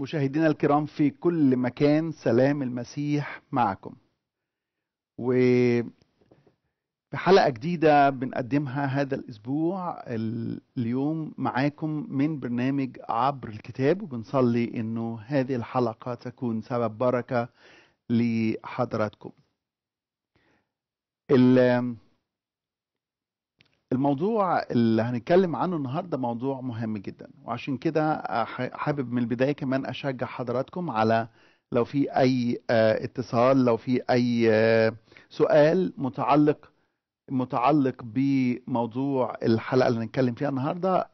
مشاهدينا الكرام في كل مكان سلام المسيح معكم وفي حلقة جديدة بنقدمها هذا الأسبوع اليوم معاكم من برنامج عبر الكتاب وبنصلي أنه هذه الحلقة تكون سبب بركة لحضراتكم الموضوع اللي هنتكلم عنه النهارده موضوع مهم جدا وعشان كده آه، حابب من البدايه كمان اشجع حضراتكم على لو في اي آه، اتصال لو في اي آه، سؤال متعلق متعلق بموضوع الحلقه اللي هنتكلم فيها النهارده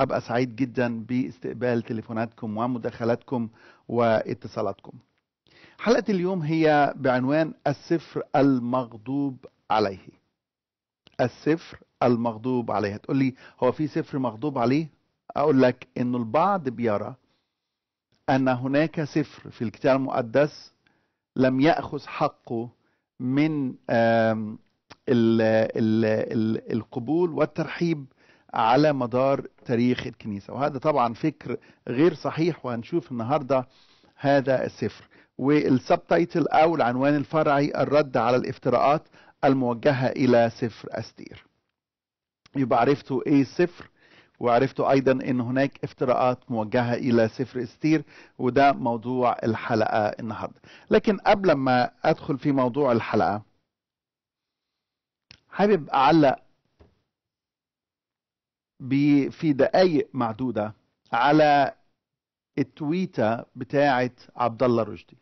ابقى سعيد جدا باستقبال تليفوناتكم ومداخلاتكم واتصالاتكم. حلقه اليوم هي بعنوان السفر المغضوب عليه. السفر المغضوب عليه تقول لي هو في سفر مغضوب عليه اقول لك ان البعض بيرى ان هناك سفر في الكتاب المقدس لم ياخذ حقه من الـ الـ الـ القبول والترحيب على مدار تاريخ الكنيسه وهذا طبعا فكر غير صحيح وهنشوف النهارده هذا السفر والسبتايتل او العنوان الفرعي الرد على الافتراءات الموجهه الى سفر استير يبقى عرفتوا ايه صفر وعرفتوا ايضا ان هناك افتراءات موجهه الى صفر استير وده موضوع الحلقه النهارده لكن قبل ما ادخل في موضوع الحلقه حابب اعلق في دقايق معدوده على التويته بتاعه عبد الله رشدي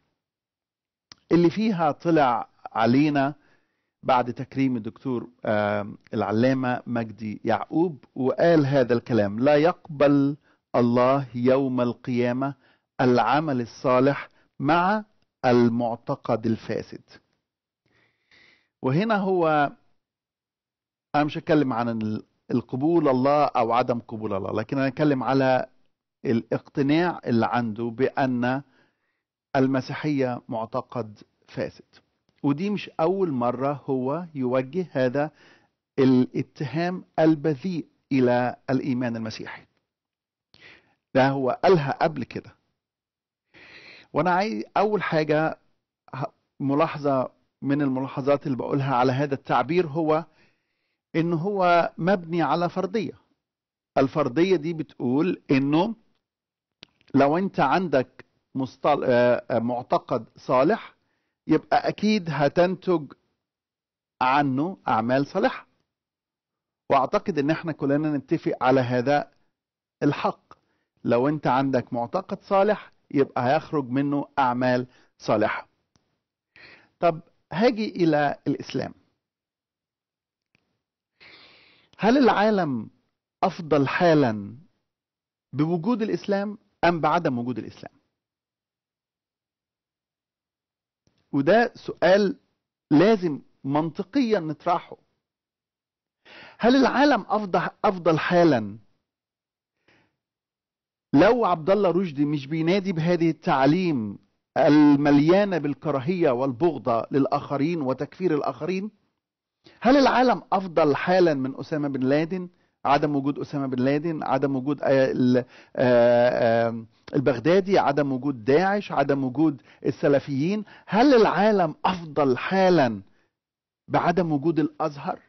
اللي فيها طلع علينا بعد تكريم الدكتور العلامة مجدي يعقوب وقال هذا الكلام لا يقبل الله يوم القيامة العمل الصالح مع المعتقد الفاسد وهنا هو أنا مش هتكلم عن القبول الله أو عدم قبول الله لكن أنا أتكلم على الاقتناع اللي عنده بأن المسيحية معتقد فاسد ودي مش أول مرة هو يوجه هذا الاتهام البذيء إلى الإيمان المسيحي ده هو قالها قبل كده وأنا عايز أول حاجة ملاحظة من الملاحظات اللي بقولها على هذا التعبير هو إن هو مبني على فرضية الفرضية دي بتقول إنه لو أنت عندك آه، آه، معتقد صالح يبقى أكيد هتنتج عنه أعمال صالحة وأعتقد إن احنا كلنا نتفق على هذا الحق لو أنت عندك معتقد صالح يبقى هيخرج منه أعمال صالحة طب هاجي إلى الإسلام هل العالم أفضل حالا بوجود الإسلام أم بعدم وجود الإسلام وده سؤال لازم منطقيا نطرحه هل العالم افضل افضل حالا لو عبد الله رشدي مش بينادي بهذه التعليم المليانه بالكراهيه والبغضه للاخرين وتكفير الاخرين هل العالم افضل حالا من اسامه بن لادن عدم وجود اسامه بن لادن عدم وجود آه، آه، البغدادي عدم وجود داعش عدم وجود السلفيين هل العالم افضل حالا بعدم وجود الازهر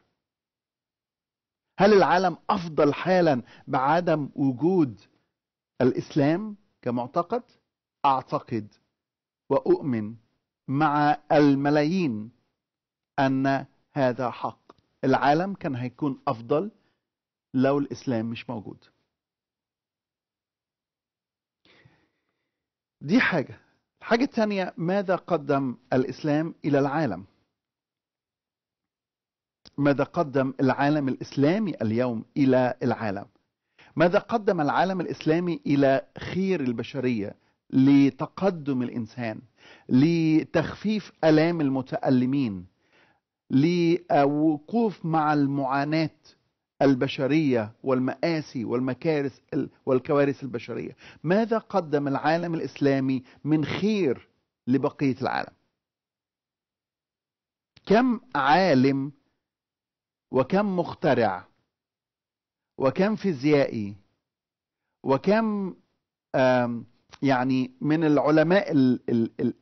هل العالم افضل حالا بعدم وجود الاسلام كمعتقد اعتقد واؤمن مع الملايين ان هذا حق العالم كان هيكون افضل لو الإسلام مش موجود دي حاجة الحاجة الثانية ماذا قدم الإسلام إلى العالم ماذا قدم العالم الإسلامي اليوم إلى العالم ماذا قدم العالم الإسلامي إلى خير البشرية لتقدم الإنسان لتخفيف ألام المتألمين لوقوف مع المعاناة البشرية والمآسي والمكارث والكوارث البشرية ماذا قدم العالم الإسلامي من خير لبقية العالم كم عالم وكم مخترع وكم فيزيائي وكم يعني من العلماء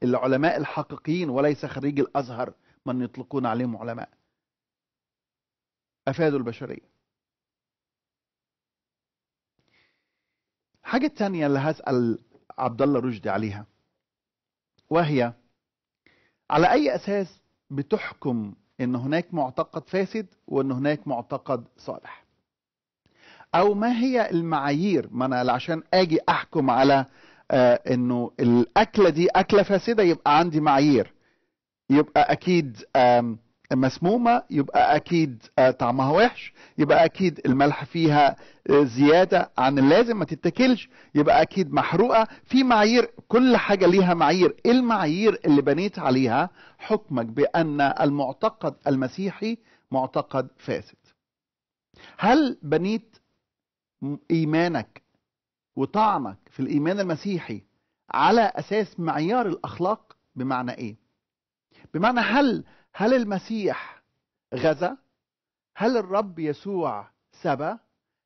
العلماء الحقيقيين وليس خريج الأزهر من يطلقون عليهم علماء أفادوا البشرية حاجة تانية اللي هسأل عبد الله رشدي عليها وهي على أي أساس بتحكم إن هناك معتقد فاسد وإن هناك معتقد صالح أو ما هي المعايير ما أنا عشان أجي أحكم على آه إنه الأكلة دي أكلة فاسدة يبقى عندي معايير يبقى أكيد آه مسمومة يبقى أكيد آه، طعمها وحش يبقى أكيد الملح فيها آه، زيادة عن اللازم ما تتكلش يبقى أكيد محروقة في معايير كل حاجة ليها معايير المعايير اللي بنيت عليها حكمك بأن المعتقد المسيحي معتقد فاسد هل بنيت إيمانك وطعمك في الإيمان المسيحي على أساس معيار الأخلاق بمعنى إيه؟ بمعنى هل هل المسيح غزا هل الرب يسوع سبى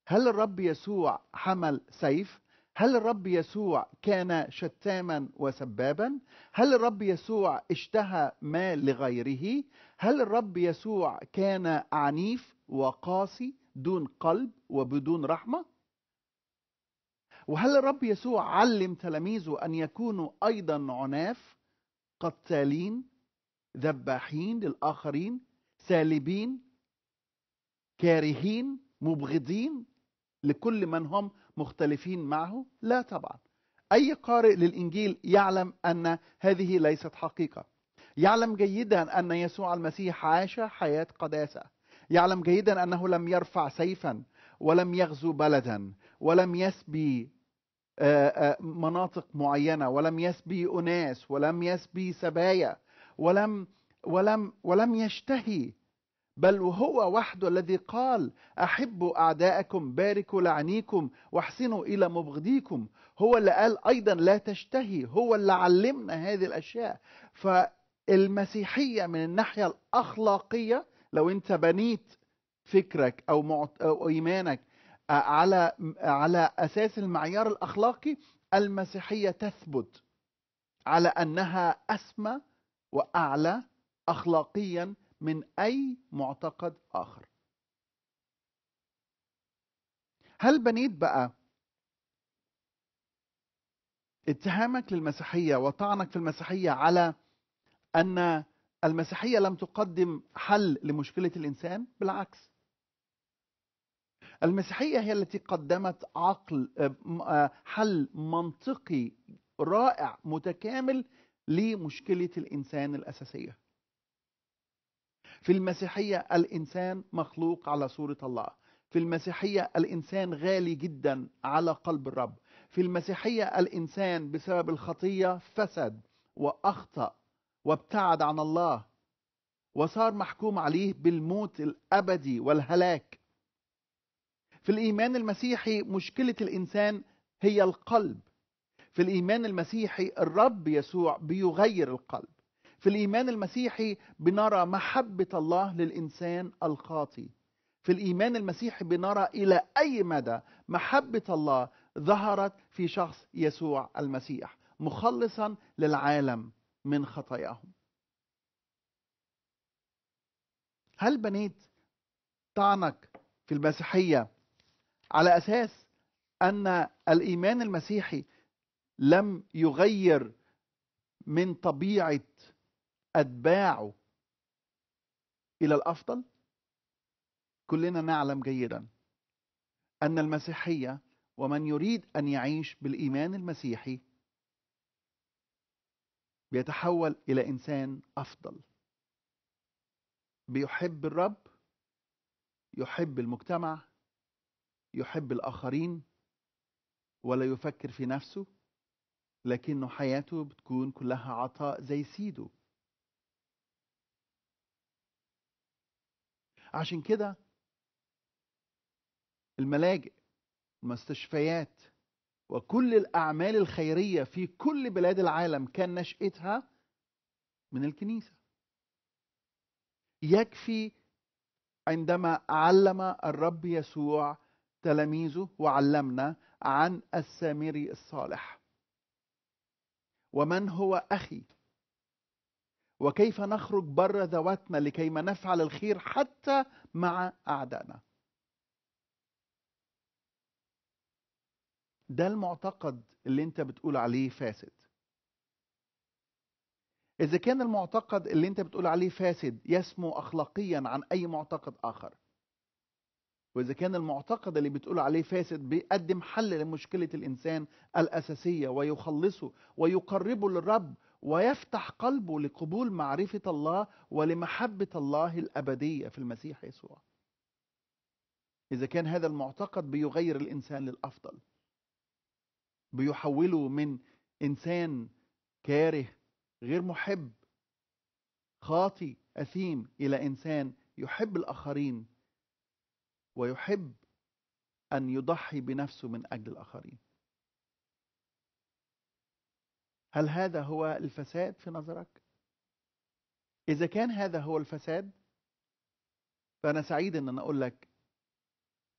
هل الرب يسوع حمل سيف هل الرب يسوع كان شتاما وسبابا هل الرب يسوع اشتهى مال لغيره هل الرب يسوع كان عنيف وقاسي دون قلب وبدون رحمه وهل الرب يسوع علم تلاميذه ان يكونوا ايضا عناف قتالين ذباحين للآخرين سالبين كارهين مبغضين لكل من هم مختلفين معه لا طبعا أي قارئ للإنجيل يعلم أن هذه ليست حقيقة يعلم جيدا أن يسوع المسيح عاش حياة قداسة يعلم جيدا أنه لم يرفع سيفا ولم يغزو بلدا ولم يسبي آه، آه، مناطق معينة ولم يسبي أناس ولم يسبي سبايا ولم ولم ولم يشتهي بل وهو وحده الذي قال احبوا اعداءكم باركوا لعنيكم واحسنوا الى مبغضيكم هو اللي قال ايضا لا تشتهي هو اللي علمنا هذه الاشياء فالمسيحيه من الناحيه الاخلاقيه لو انت بنيت فكرك او, أو ايمانك آه، على على اساس المعيار الاخلاقي المسيحيه تثبت على انها اسمى وأعلى أخلاقيا من أي معتقد آخر هل بنيت بقى اتهامك للمسيحية وطعنك في المسيحية على أن المسيحية لم تقدم حل لمشكلة الإنسان بالعكس المسيحية هي التي قدمت عقل آه، آه، حل منطقي رائع متكامل لمشكلة الإنسان الأساسية في المسيحية الإنسان مخلوق على صورة الله في المسيحية الإنسان غالي جدا على قلب الرب في المسيحية الإنسان بسبب الخطية فسد وأخطأ وابتعد عن الله وصار محكوم عليه بالموت الأبدي والهلاك في الإيمان المسيحي مشكلة الإنسان هي القلب في الإيمان المسيحي الرب يسوع بيغير القلب في الإيمان المسيحي بنرى محبة الله للإنسان الخاطي في الإيمان المسيحي بنرى إلى أي مدى محبة الله ظهرت في شخص يسوع المسيح مخلصا للعالم من خطاياهم هل بنيت طعنك في المسيحية على أساس أن الإيمان المسيحي لم يغير من طبيعه اتباعه الى الافضل كلنا نعلم جيدا ان المسيحيه ومن يريد ان يعيش بالايمان المسيحي بيتحول الى انسان افضل بيحب الرب يحب المجتمع يحب الاخرين ولا يفكر في نفسه لكنه حياته بتكون كلها عطاء زي سيده عشان كده الملاجئ المستشفيات وكل الأعمال الخيرية في كل بلاد العالم كان نشأتها من الكنيسة يكفي عندما علم الرب يسوع تلاميذه وعلمنا عن السامري الصالح ومن هو أخي وكيف نخرج بر ذواتنا ما نفعل الخير حتى مع أعدائنا ده المعتقد اللي انت بتقول عليه فاسد إذا كان المعتقد اللي أنت بتقول عليه فاسد يسمو أخلاقيا عن أي معتقد آخر وإذا كان المعتقد اللي بتقول عليه فاسد بيقدم حل لمشكلة الإنسان الأساسية ويخلصه ويقربه للرب ويفتح قلبه لقبول معرفة الله ولمحبة الله الأبدية في المسيح يسوع إذا كان هذا المعتقد بيغير الإنسان للأفضل بيحوله من إنسان كاره غير محب خاطي أثيم إلى إنسان يحب الآخرين ويحب أن يضحي بنفسه من أجل الآخرين هل هذا هو الفساد في نظرك؟ إذا كان هذا هو الفساد فأنا سعيد أن أنا أقول لك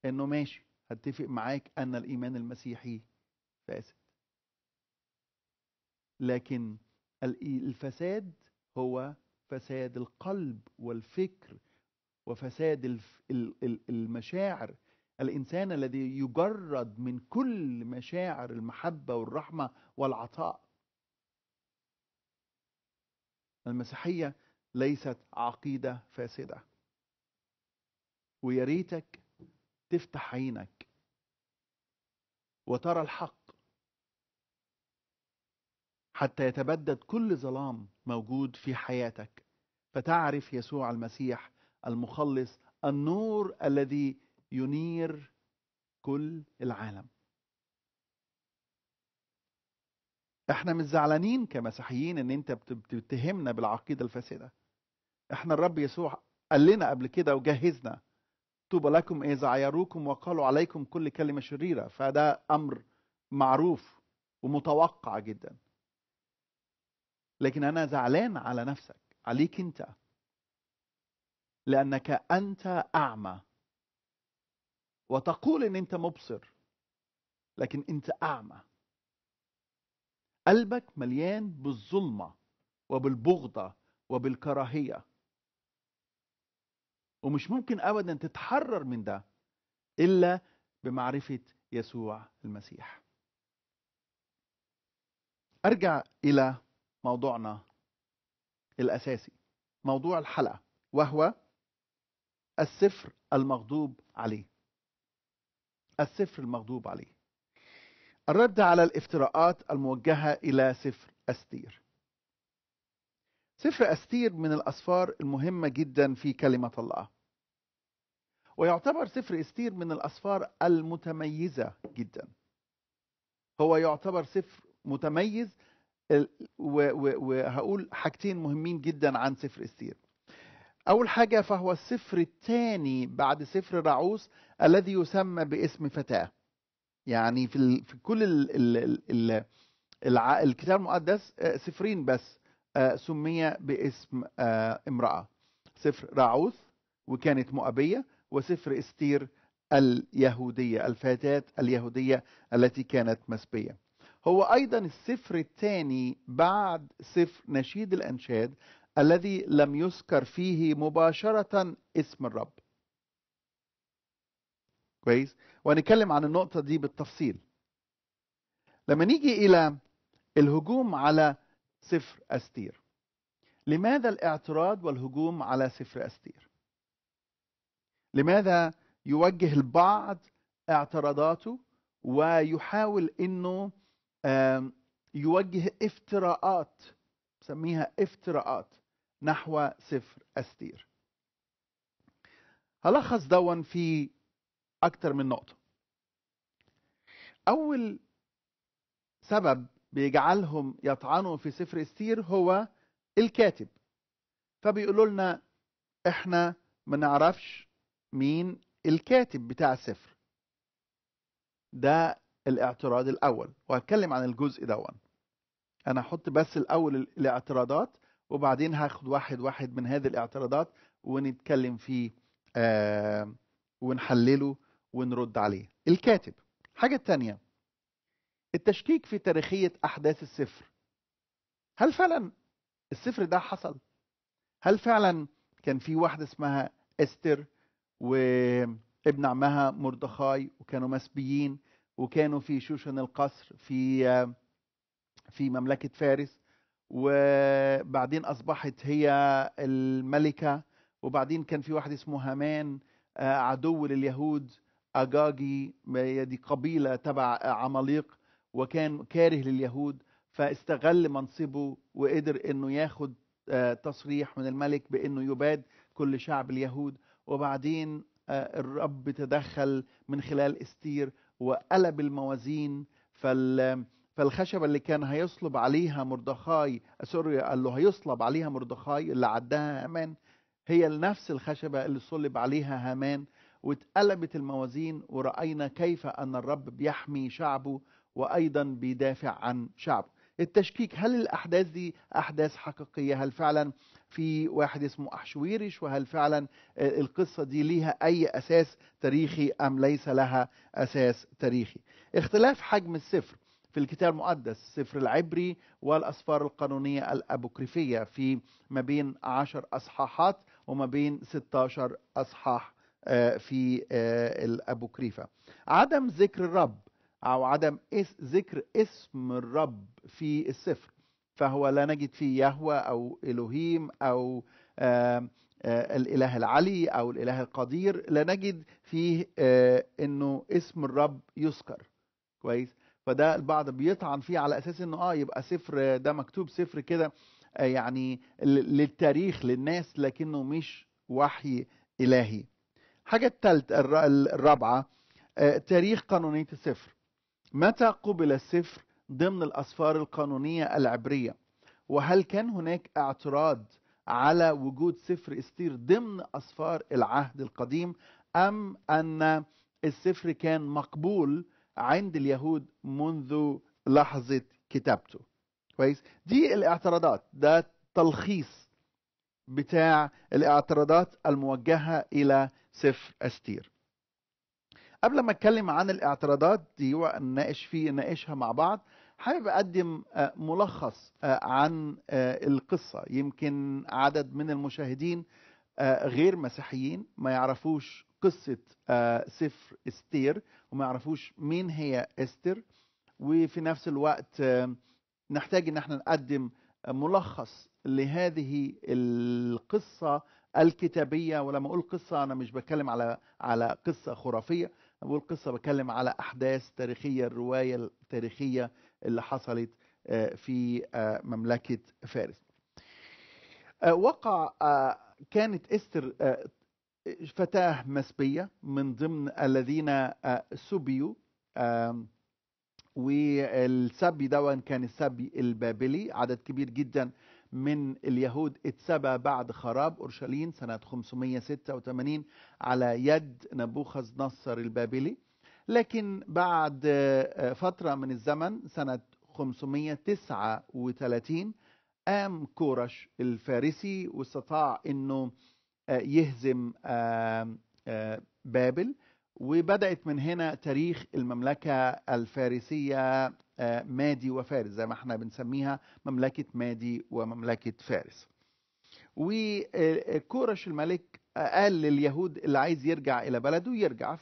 أنه ماشي هتفق معاك أن الإيمان المسيحي فاسد لكن الفساد هو فساد القلب والفكر وفساد المشاعر الإنسان الذي يجرد من كل مشاعر المحبة والرحمة والعطاء المسيحية ليست عقيدة فاسدة ويا ريتك تفتح عينك وترى الحق حتى يتبدد كل ظلام موجود في حياتك فتعرف يسوع المسيح المخلص النور الذي ينير كل العالم احنا مش زعلانين كمسيحيين ان انت بتتهمنا بالعقيده الفاسده احنا الرب يسوع قال لنا قبل كده وجهزنا طوبى لكم اذا عيروكم وقالوا عليكم كل كلمه شريره فده امر معروف ومتوقع جدا لكن انا زعلان على نفسك عليك انت لأنك أنت أعمى وتقول أن أنت مبصر لكن أنت أعمى قلبك مليان بالظلمة وبالبغضة وبالكراهية ومش ممكن أبدا تتحرر من ده إلا بمعرفة يسوع المسيح أرجع إلى موضوعنا الأساسي موضوع الحلقة وهو السفر المغضوب عليه السفر المغضوب عليه الرد على الافتراءات الموجهة إلى سفر أستير سفر أستير من الأسفار المهمة جدا في كلمة الله ويعتبر سفر أستير من الأسفار المتميزة جدا هو يعتبر سفر متميز وهقول حاجتين مهمين جدا عن سفر أستير أول حاجة فهو السفر الثاني بعد سفر راعوث الذي يسمى باسم فتاة يعني في, ال... في كل ال... ال... ال... الع... الكتاب المقدس آه، سفرين بس آه، سمي باسم آه، امرأة سفر راعوث وكانت مؤبية وسفر استير اليهودية الفتاة اليهودية التي كانت مسبية هو أيضا السفر الثاني بعد سفر نشيد الأنشاد الذي لم يذكر فيه مباشرة اسم الرب كويس وهنتكلم عن النقطة دي بالتفصيل لما نيجي إلى الهجوم على سفر أستير لماذا الاعتراض والهجوم على سفر أستير لماذا يوجه البعض اعتراضاته ويحاول انه يوجه افتراءات بسميها افتراءات نحو سفر أستير هلخص دون في أكتر من نقطة أول سبب بيجعلهم يطعنوا في سفر استير هو الكاتب فبيقولوا لنا احنا ما نعرفش مين الكاتب بتاع السفر ده الاعتراض الاول وهتكلم عن الجزء دون انا هحط بس الاول الاعتراضات وبعدين هاخد واحد واحد من هذه الاعتراضات ونتكلم فيه آه ونحلله ونرد عليه الكاتب حاجة تانية التشكيك في تاريخية أحداث السفر هل فعلا السفر ده حصل؟ هل فعلا كان في واحدة اسمها استر وابن عمها مردخاي وكانوا مسبيين وكانوا في شوشن القصر في آه، في مملكة فارس وبعدين أصبحت هي الملكة وبعدين كان في واحد اسمه هامان آه، عدو لليهود أجاجي دي قبيلة تبع عماليق وكان كاره لليهود فاستغل منصبه وقدر انه ياخد آه، تصريح من الملك بانه يباد كل شعب اليهود وبعدين آه، الرب تدخل من خلال استير وقلب الموازين فال فالخشبة اللي كان هيصلب عليها مردخاي سوري قال له هيصلب عليها مردخاي اللي عداها هامان هي نفس الخشبة اللي صلب عليها هامان واتقلبت الموازين ورأينا كيف أن الرب بيحمي شعبه وأيضا بيدافع عن شعبه التشكيك هل الأحداث دي أحداث حقيقية هل فعلا في واحد اسمه أحشويرش وهل فعلا القصة دي ليها أي أساس تاريخي أم ليس لها أساس تاريخي اختلاف حجم السفر في الكتاب المقدس سفر العبري والأسفار القانونية الأبوكريفية في ما بين عشر أصحاحات وما بين 16 أصحاح آه، في آه، الأبوكريفة عدم ذكر الرب أو عدم ذكر اسم الرب في السفر فهو لا نجد فيه يهوى أو إلهيم أو آه، الإله العلي أو الإله القدير لا نجد فيه أنه اسم الرب يذكر كويس فده البعض بيطعن فيه على اساس انه اه يبقى سفر ده مكتوب سفر كده آه يعني للتاريخ للناس لكنه مش وحي الهي حاجة الثالثة الرابعة آه تاريخ قانونية السفر متى قبل السفر ضمن الأسفار القانونية العبرية وهل كان هناك اعتراض على وجود سفر استير ضمن أسفار العهد القديم أم أن السفر كان مقبول عند اليهود منذ لحظة كتابته كويس دي الاعتراضات ده تلخيص بتاع الاعتراضات الموجهة إلى سفر أستير قبل ما اتكلم عن الاعتراضات دي ونناقش فيه نناقشها مع بعض حابب اقدم آه، ملخص آه، عن آه، القصه يمكن عدد من المشاهدين غير مسيحيين ما يعرفوش قصة آه، سفر استير وما يعرفوش مين هي استر وفي نفس الوقت آه، نحتاج ان احنا نقدم ملخص لهذه القصة الكتابية ولما أقول قصة أنا مش بتكلم على على قصة خرافية أنا بقول قصة بتكلم على أحداث تاريخية الرواية التاريخية اللي حصلت آه، في مملكة فارس وقع كانت استر فتاة مسبية من ضمن الذين آه، سبيوا والسبي ده كان السبي البابلي عدد كبير جدا من اليهود اتسبى بعد خراب أورشليم سنة 586 على يد نبوخذ نصر البابلي لكن بعد آه، فترة من الزمن سنة 539 قام كورش الفارسي واستطاع انه آه، يهزم آه، بابل وبدأت من هنا تاريخ المملكة الفارسية آه، مادي وفارس زي ما احنا بنسميها مملكة مادي ومملكة فارس وكورش الملك قال لليهود اللي عايز يرجع إلى بلده يرجع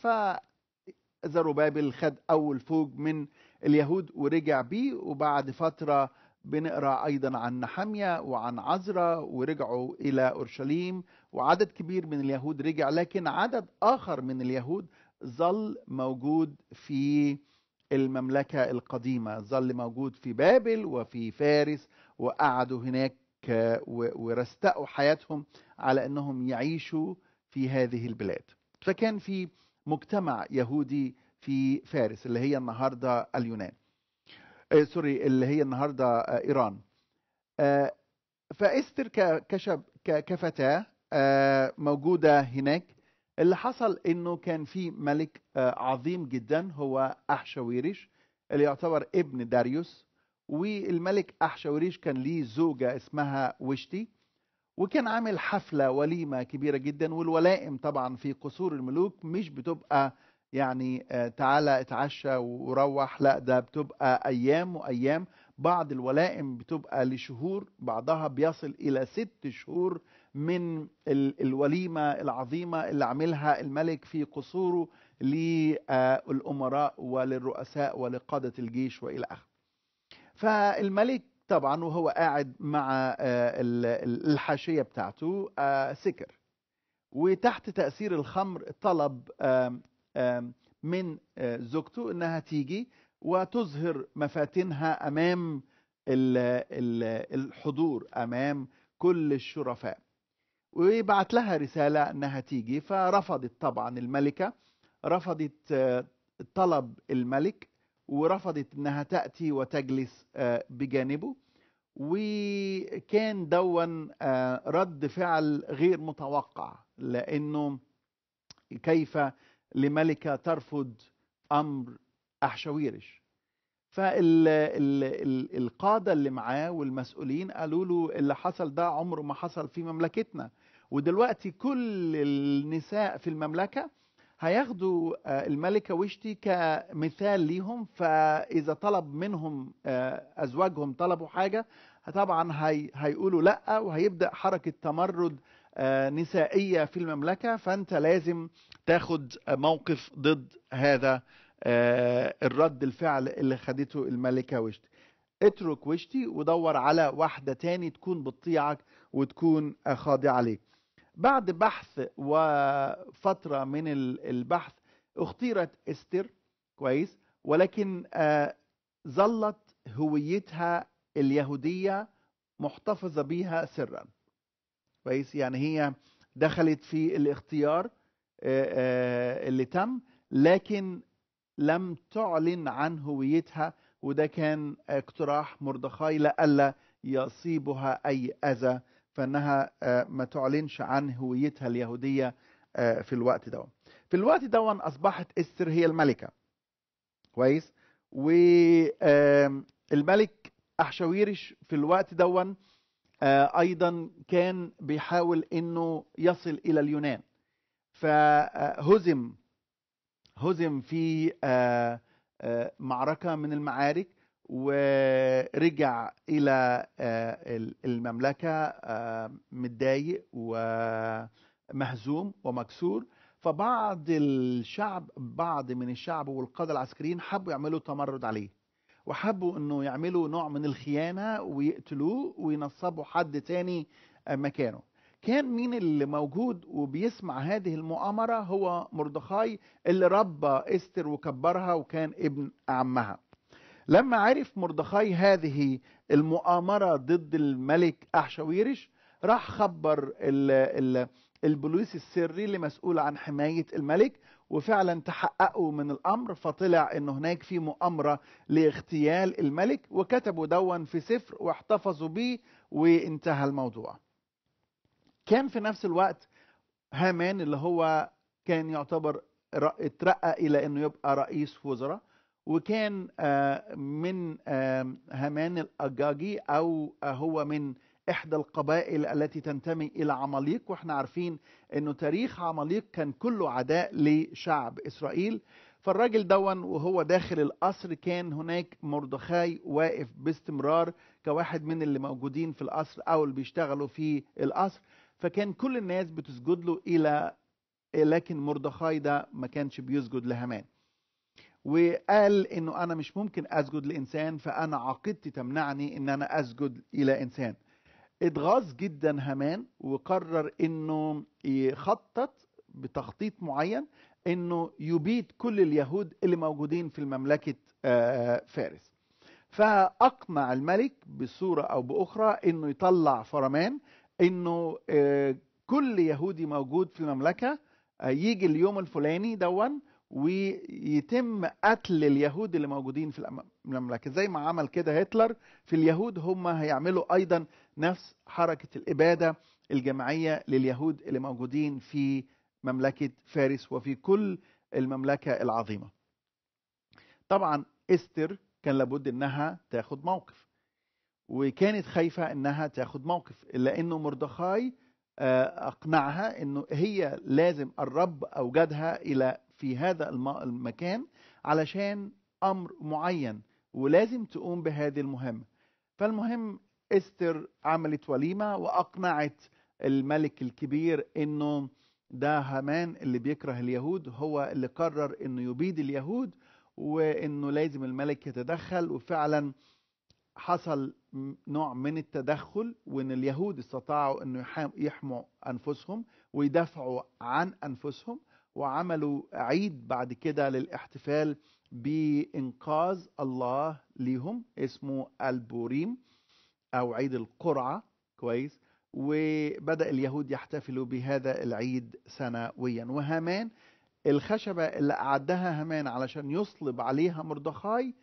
بابل خد أول فوج من اليهود ورجع بيه وبعد فترة بنقرا ايضا عن نحمية وعن عزرة ورجعوا الى اورشليم وعدد كبير من اليهود رجع لكن عدد آخر من اليهود ظل موجود في المملكة القديمة ظل موجود في بابل وفي فارس وقعدوا هناك ورستقوا حياتهم على أنهم يعيشوا في هذه البلاد فكان في مجتمع يهودي في فارس اللي هي النهاردة اليونان آه، سوري اللي هي النهاردة آه، إيران آه، فاستر كشب كفتاة آه، موجودة هناك اللي حصل انه كان في ملك آه، عظيم جدا هو احشاويريش اللي يعتبر ابن داريوس والملك احشاويريش كان ليه زوجه اسمها وشتي وكان عامل حفله وليمه كبيره جدا والولائم طبعا في قصور الملوك مش بتبقى يعني آه، تعالى اتعشى وروح لا ده بتبقى ايام وايام بعض الولائم بتبقى لشهور بعضها بيصل الى ست شهور من الوليمة العظيمة اللي عملها الملك في قصوره للأمراء آه، وللرؤساء ولقادة الجيش وإلى آخره فالملك طبعا وهو قاعد مع آه، الحاشية بتاعته آه، سكر وتحت تأثير الخمر طلب من زوجته انها تيجي وتظهر مفاتنها امام الحضور امام كل الشرفاء وبعت لها رسالة أنها تيجي فرفضت طبعا الملكة رفضت آه، طلب الملك ورفضت أنها تأتي وتجلس آه، بجانبه وكان دون آه، رد فعل غير متوقع لأنه كيف لملكة ترفض أمر أحشويرش فالقادة اللي معاه والمسؤولين قالوا له اللي حصل ده عمره ما حصل في مملكتنا ودلوقتي كل النساء في المملكة هياخدوا آه، الملكة وشتي كمثال ليهم فإذا طلب منهم آه، أزواجهم طلبوا حاجة طبعا هي هيقولوا لأ وهيبدأ حركة تمرد آه، نسائية في المملكة فأنت لازم تاخد موقف ضد هذا الرد الفعل اللي خدته الملكة وشتي اترك وشتي ودور على واحدة تاني تكون بتطيعك وتكون خاضعة ليك بعد بحث وفترة من البحث اختيرت استر كويس ولكن آه، ظلت هويتها اليهودية محتفظة بها سرا كويس يعني هي دخلت في الاختيار آه، آه، اللي تم لكن لم تعلن عن هويتها وده كان اقتراح مردخاي لئلا يصيبها أي أذى فانها آه، ما تعلنش عن هويتها اليهوديه آه، في الوقت ده في الوقت ده اصبحت استر هي الملكه كويس والملك احشاويرش في الوقت ده آه، ايضا كان بيحاول انه يصل الى اليونان فهزم هزم في معركه من المعارك ورجع الى آه، المملكه آه، متضايق ومهزوم ومكسور فبعض الشعب بعض من الشعب والقاده العسكريين حبوا يعملوا تمرد عليه وحبوا انه يعملوا نوع من الخيانه ويقتلوه وينصبوا حد تاني آه، مكانه كان مين اللي موجود وبيسمع هذه المؤامره هو مردخاي اللي ربى استر وكبرها وكان ابن عمها لما عرف مردخاي هذه المؤامرة ضد الملك أحشاويرش راح خبر البوليس السري اللي مسؤول عن حماية الملك وفعلا تحققوا من الأمر فطلع أن هناك في مؤامرة لاغتيال الملك وكتبوا دون في سفر واحتفظوا بيه وانتهى الموضوع كان في نفس الوقت هامان اللي هو كان يعتبر اترقى إلى أنه يبقى رئيس وزراء وكان آه، من آه، همان الأجاجي أو آه، هو من إحدى القبائل التي تنتمي إلى عماليق وإحنا عارفين أنه تاريخ عماليق كان كله عداء لشعب إسرائيل فالراجل دون وهو داخل القصر كان هناك مردخاي واقف باستمرار كواحد من اللي موجودين في القصر أو اللي بيشتغلوا في القصر فكان كل الناس بتسجد له إلى لكن مردخاي ده ما كانش بيسجد لهامان وقال انه انا مش ممكن اسجد لانسان فانا عقيدتي تمنعني ان انا اسجد الى انسان اتغاظ جدا هامان وقرر انه يخطط بتخطيط معين انه يبيد كل اليهود اللي موجودين في المملكه آه، فارس فاقنع الملك بصوره او باخرى انه يطلع فرمان انه آه، كل يهودي موجود في المملكه آه، يجي اليوم الفلاني دون ويتم قتل اليهود اللي موجودين في المملكه زي ما عمل كده هتلر في اليهود هم هيعملوا ايضا نفس حركه الاباده الجماعيه لليهود اللي موجودين في مملكه فارس وفي كل المملكه العظيمه. طبعا استر كان لابد انها تاخد موقف وكانت خايفه انها تاخد موقف الا انه مردخاي آه، اقنعها انه هي لازم الرب اوجدها الى في هذا المكان علشان أمر معين ولازم تقوم بهذه المهمة فالمهم استر عملت وليمة وأقنعت الملك الكبير أنه ده هامان اللي بيكره اليهود هو اللي قرر أنه يبيد اليهود وأنه لازم الملك يتدخل وفعلا حصل نوع من التدخل وان اليهود استطاعوا انه يحموا انفسهم ويدافعوا عن انفسهم وعملوا عيد بعد كده للاحتفال بإنقاذ الله ليهم اسمه البوريم أو عيد القرعة كويس وبدأ اليهود يحتفلوا بهذا العيد سنويا وهامان الخشبة اللي أعدها هامان علشان يصلب عليها مردخاي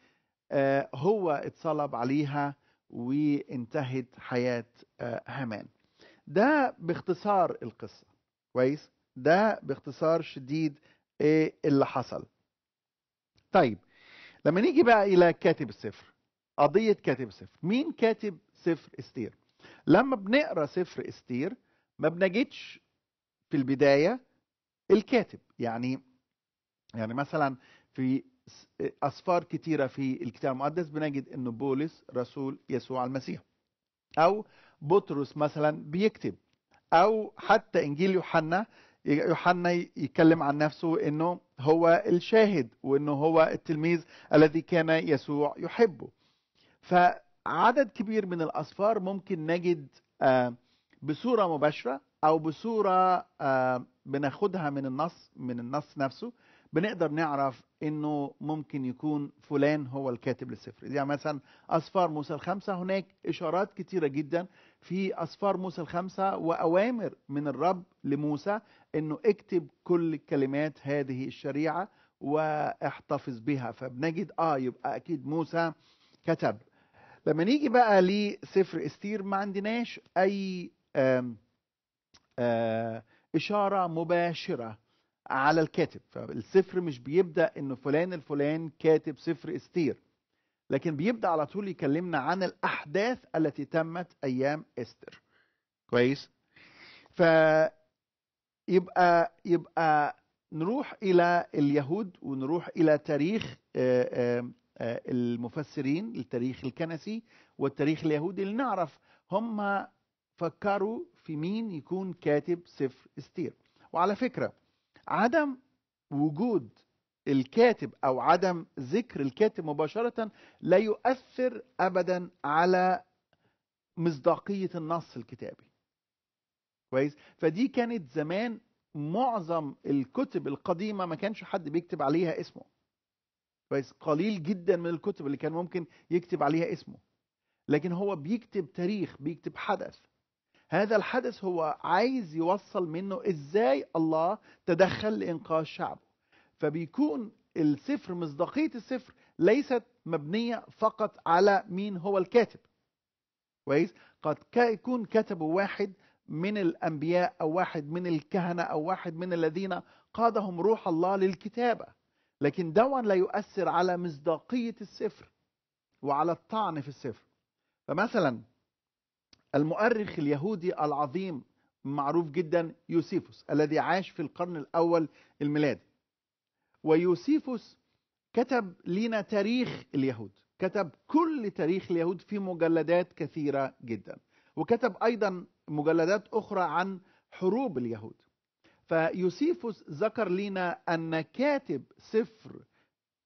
آه، هو اتصلب عليها وانتهت حياة آه، هامان ده باختصار القصة كويس ده باختصار شديد ايه اللي حصل طيب لما نيجي بقى الى كاتب السفر قضية كاتب السفر مين كاتب سفر استير لما بنقرا سفر استير ما بنجدش في البداية الكاتب يعني يعني مثلا في أسفار كتيرة في الكتاب المقدس بنجد أنه بولس رسول يسوع المسيح أو بطرس مثلا بيكتب أو حتى إنجيل يوحنا يوحنا يتكلم عن نفسه انه هو الشاهد وانه هو التلميذ الذي كان يسوع يحبه فعدد كبير من الاسفار ممكن نجد آه، بصوره مباشره او بصوره آه، بناخدها من النص من النص نفسه بنقدر نعرف انه ممكن يكون فلان هو الكاتب للسفر يعني مثلا اسفار موسى الخمسه هناك اشارات كتيره جدا في اسفار موسى الخمسه واوامر من الرب لموسى انه اكتب كل كلمات هذه الشريعه واحتفظ بها فبنجد اه يبقى اكيد موسى كتب لما نيجي بقى لسفر استير ما عندناش اي آم آم آه، اشاره مباشره على الكاتب فالسفر مش بيبدا ان فلان الفلان كاتب سفر استير لكن بيبدا على طول يكلمنا عن الاحداث التي تمت ايام استر كويس يبقى يبقى نروح الى اليهود ونروح الى تاريخ آه، آه، آه، المفسرين التاريخ الكنسي والتاريخ اليهودي لنعرف هم فكروا في مين يكون كاتب سفر استير وعلى فكره عدم وجود الكاتب او عدم ذكر الكاتب مباشره لا يؤثر ابدا على مصداقيه النص الكتابي كويس فدي كانت زمان معظم الكتب القديمه ما كانش حد بيكتب عليها اسمه كويس قليل جدا من الكتب اللي كان ممكن يكتب عليها اسمه لكن هو بيكتب تاريخ بيكتب حدث هذا الحدث هو عايز يوصل منه ازاي الله تدخل لانقاذ شعبه فبيكون السفر مصداقيه السفر ليست مبنيه فقط على مين هو الكاتب كويس قد يكون كتبه واحد من الانبياء او واحد من الكهنه او واحد من الذين قادهم روح الله للكتابه لكن دوا لا يؤثر على مصداقيه السفر وعلى الطعن في السفر فمثلا المؤرخ اليهودي العظيم معروف جدا يوسيفوس الذي عاش في القرن الأول الميلادي ويوسيفوس كتب لنا تاريخ اليهود كتب كل تاريخ اليهود في مجلدات كثيرة جدا وكتب أيضا مجلدات أخرى عن حروب اليهود فيوسيفوس ذكر لنا أن كاتب سفر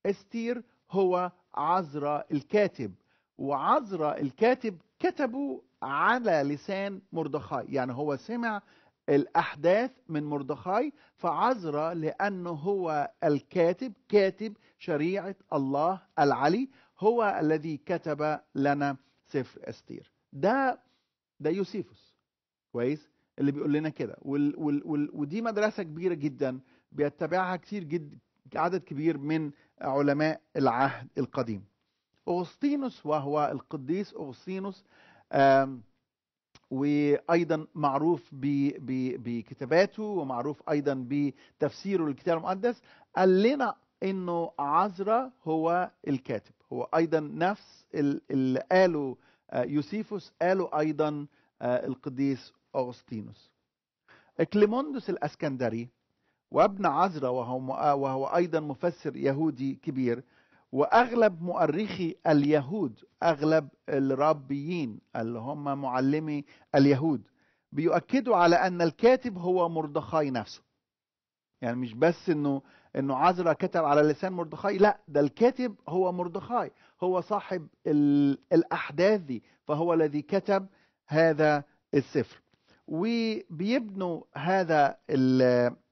استير هو عزرا الكاتب وعزرا الكاتب كتبوا على لسان مردخاي يعني هو سمع الأحداث من مردخاي فعذر لأنه هو الكاتب كاتب شريعة الله العلي هو الذي كتب لنا سفر أستير ده ده يوسيفوس كويس اللي بيقول لنا كده وال وال وال ودي مدرسة كبيرة جدا بيتبعها كتير جدا عدد كبير من علماء العهد القديم أغسطينوس وهو القديس أغسطينوس وايضا معروف بكتاباته ومعروف ايضا بتفسيره للكتاب المقدس قال لنا انه عزرا هو الكاتب هو ايضا نفس اللي قاله آه، يوسيفوس قاله ايضا آه، القديس اغسطينوس كليموندوس الاسكندري وابن عزرا وهو, وهو ايضا مفسر يهودي كبير واغلب مؤرخي اليهود اغلب الربيين اللي هم معلمي اليهود بيؤكدوا على ان الكاتب هو مردخاي نفسه يعني مش بس انه انه عزرا كتب على لسان مردخاي لا ده الكاتب هو مردخاي هو صاحب الاحداث دي فهو الذي كتب هذا السفر وبيبنوا هذا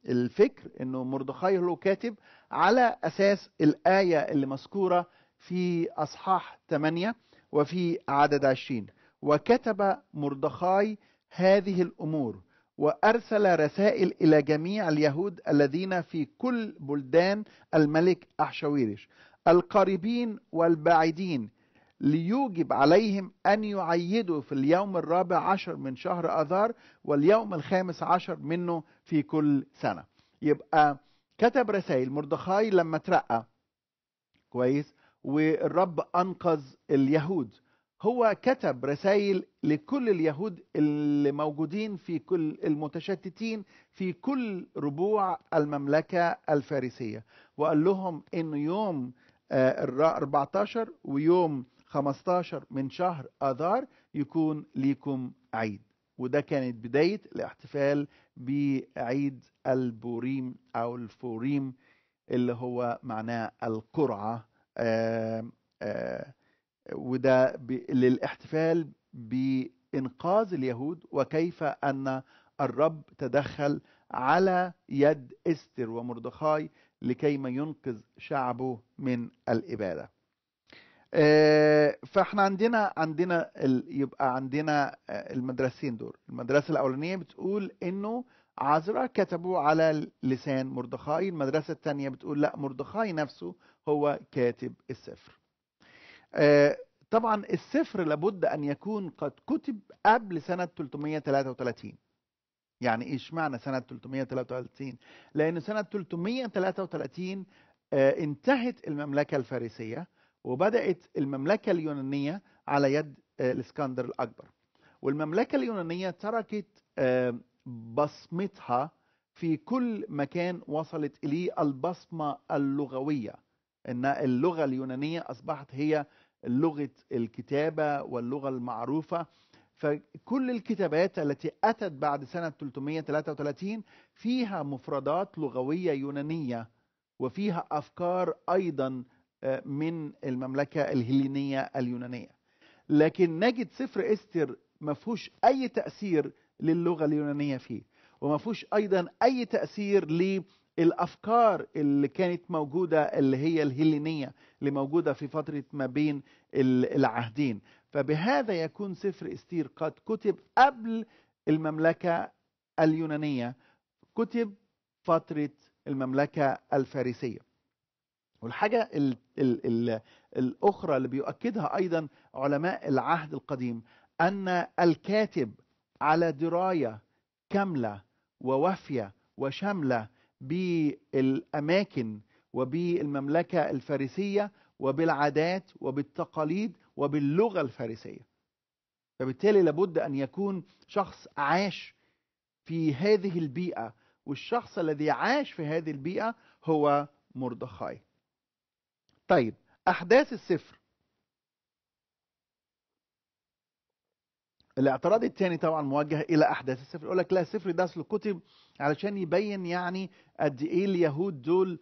الفكر انه مردخاي هو كاتب على اساس الايه اللي مذكوره في اصحاح 8 وفي عدد 20 وكتب مردخاي هذه الامور وارسل رسائل الى جميع اليهود الذين في كل بلدان الملك احشويرش القريبين والبعيدين ليوجب عليهم أن يعيدوا في اليوم الرابع عشر من شهر أذار واليوم الخامس عشر منه في كل سنة يبقى كتب رسائل مردخاي لما ترقى كويس والرب أنقذ اليهود هو كتب رسائل لكل اليهود اللي موجودين في كل المتشتتين في كل ربوع المملكة الفارسية وقال لهم إن يوم 14 آه، ويوم 15 من شهر آذار يكون ليكم عيد وده كانت بداية الاحتفال بعيد البوريم أو الفوريم اللي هو معناه القرعة آآ آه، آآ آه، وده للاحتفال بإنقاذ اليهود وكيف أن الرب تدخل على يد استر ومردخاي لكي ما ينقذ شعبه من الإبادة آه، فاحنا عندنا عندنا يبقى عندنا آه، المدرستين دول المدرسه الاولانيه بتقول انه عزرا كتبوا على لسان مردخاي المدرسه الثانيه بتقول لا مردخاي نفسه هو كاتب السفر آه، طبعا السفر لابد ان يكون قد كتب قبل سنه 333 يعني ايش معنى سنه 333 لان سنه 333 انتهت المملكه الفارسيه وبدأت المملكة اليونانية على يد آه، الاسكندر الأكبر والمملكة اليونانية تركت آه، بصمتها في كل مكان وصلت إليه البصمة اللغوية أن اللغة اليونانية أصبحت هي لغة الكتابة واللغة المعروفة فكل الكتابات التي أتت بعد سنة 333 فيها مفردات لغوية يونانية وفيها أفكار أيضا من المملكة الهلينية اليونانية لكن نجد سفر استر ما فيهوش أي تأثير للغة اليونانية فيه وما فيهوش أيضا أي تأثير للأفكار اللي كانت موجودة اللي هي الهيلينية اللي موجودة في فترة ما بين العهدين فبهذا يكون سفر استير قد كتب قبل المملكة اليونانية كتب فترة المملكة الفارسية والحاجة الـ الـ الـ الأخرى اللي بيؤكدها أيضا علماء العهد القديم أن الكاتب على دراية كاملة ووافية وشاملة بالأماكن وبالمملكة الفارسية وبالعادات وبالتقاليد وباللغة الفارسية فبالتالي لابد أن يكون شخص عاش في هذه البيئة والشخص الذي عاش في هذه البيئة هو مردخاي طيب أحداث السفر الاعتراض الثاني طبعا موجه الى احداث السفر يقول لك لا السفر ده اصل كتب علشان يبين يعني قد ايه اليهود دول